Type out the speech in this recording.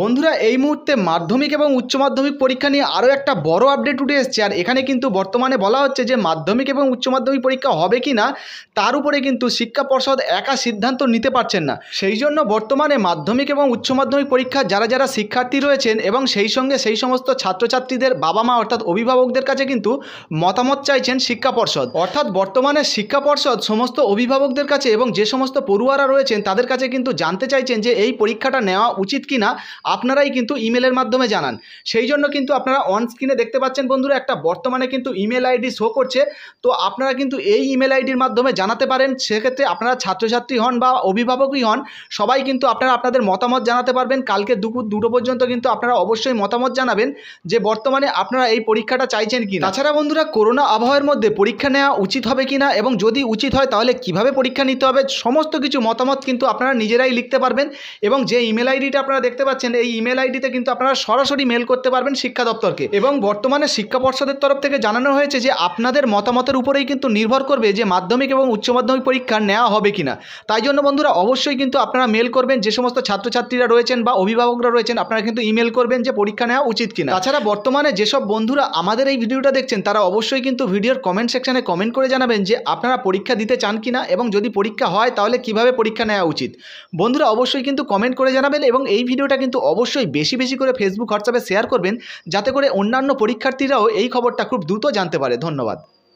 বন্ধুরা এই মুহূর্তে মাধ্যমিক এবং উচ্চ মাধ্যমিক পরীক্ষা নিয়ে আরও একটা বড় আপডেট উঠে এসছে আর এখানে কিন্তু বর্তমানে বলা হচ্ছে যে মাধ্যমিক এবং উচ্চ মাধ্যমিক পরীক্ষা হবে কি না তার উপরে কিন্তু শিক্ষা পর্ষদ একা সিদ্ধান্ত নিতে পারছেন না সেই জন্য বর্তমানে মাধ্যমিক এবং উচ্চ মাধ্যমিক পরীক্ষা যারা যারা শিক্ষার্থী রয়েছেন এবং সেই সঙ্গে সেই সমস্ত ছাত্রছাত্রীদের বাবা মা অর্থাৎ অভিভাবকদের কাছে কিন্তু মতামত চাইছেন শিক্ষা পর্ষদ অর্থাৎ বর্তমানে শিক্ষা পর্ষদ সমস্ত অভিভাবকদের কাছে এবং যে সমস্ত পড়ুয়ারা রয়েছেন তাদের কাছে কিন্তু জানতে চাইছেন যে এই পরীক্ষাটা নেওয়া উচিত কি না আপনারাই কিন্তু ইমেলের মাধ্যমে জানান সেই জন্য কিন্তু আপনারা অন স্ক্রিনে দেখতে পাচ্ছেন বন্ধুরা একটা বর্তমানে কিন্তু ইমেল আইডি শো করছে তো আপনারা কিন্তু এই ইমেল আইডির মাধ্যমে জানাতে পারেন সেক্ষেত্রে আপনারা ছাত্রছাত্রী হন বা অভিভাবকই হন সবাই কিন্তু আপনারা আপনাদের মতামত জানাতে পারবেন কালকে দুপুর দুটো পর্যন্ত কিন্তু আপনারা অবশ্যই মতামত জানাবেন যে বর্তমানে আপনারা এই পরীক্ষাটা চাইছেন কি তাছাড়া বন্ধুরা করোনা আবহাওয়ার মধ্যে পরীক্ষা নেওয়া উচিত হবে কি না এবং যদি উচিত হয় তাহলে কিভাবে পরীক্ষা নিতে হবে সমস্ত কিছু মতামত কিন্তু আপনারা নিজেরাই লিখতে পারবেন এবং যে ইমেল আইডিটা আপনারা দেখতে পাচ্ছেন পাচ্ছেন এই ইমেল আইডিতে কিন্তু আপনারা সরাসরি মেল করতে পারবেন শিক্ষা দপ্তরকে এবং বর্তমানে শিক্ষা পর্ষদের তরফ থেকে জানানো হয়েছে যে আপনাদের মতামতের উপরেই কিন্তু নির্ভর করবে যে মাধ্যমিক এবং উচ্চ মাধ্যমিক পরীক্ষা নেওয়া হবে কিনা তাই জন্য বন্ধুরা অবশ্যই কিন্তু আপনারা মেল করবেন যে সমস্ত ছাত্রছাত্রীরা রয়েছেন বা অভিভাবকরা রয়েছেন আপনারা কিন্তু ইমেল করবেন যে পরীক্ষা নেওয়া উচিত কিনা তাছাড়া বর্তমানে যেসব বন্ধুরা আমাদের এই ভিডিওটা দেখছেন তারা অবশ্যই কিন্তু ভিডিওর কমেন্ট সেকশানে কমেন্ট করে জানাবেন যে আপনারা পরীক্ষা দিতে চান কিনা এবং যদি পরীক্ষা হয় তাহলে কিভাবে পরীক্ষা নেওয়া উচিত বন্ধুরা অবশ্যই কিন্তু কমেন্ট করে জানাবেন এবং এই ভিডিওটা কিন্তু কিন্তু অবশ্যই বেশি বেশি করে ফেসবুক হোয়াটসঅ্যাপে শেয়ার করবেন যাতে করে অন্যান্য পরীক্ষার্থীরাও এই খবরটা খুব দ্রুত জানতে পারে ধন্যবাদ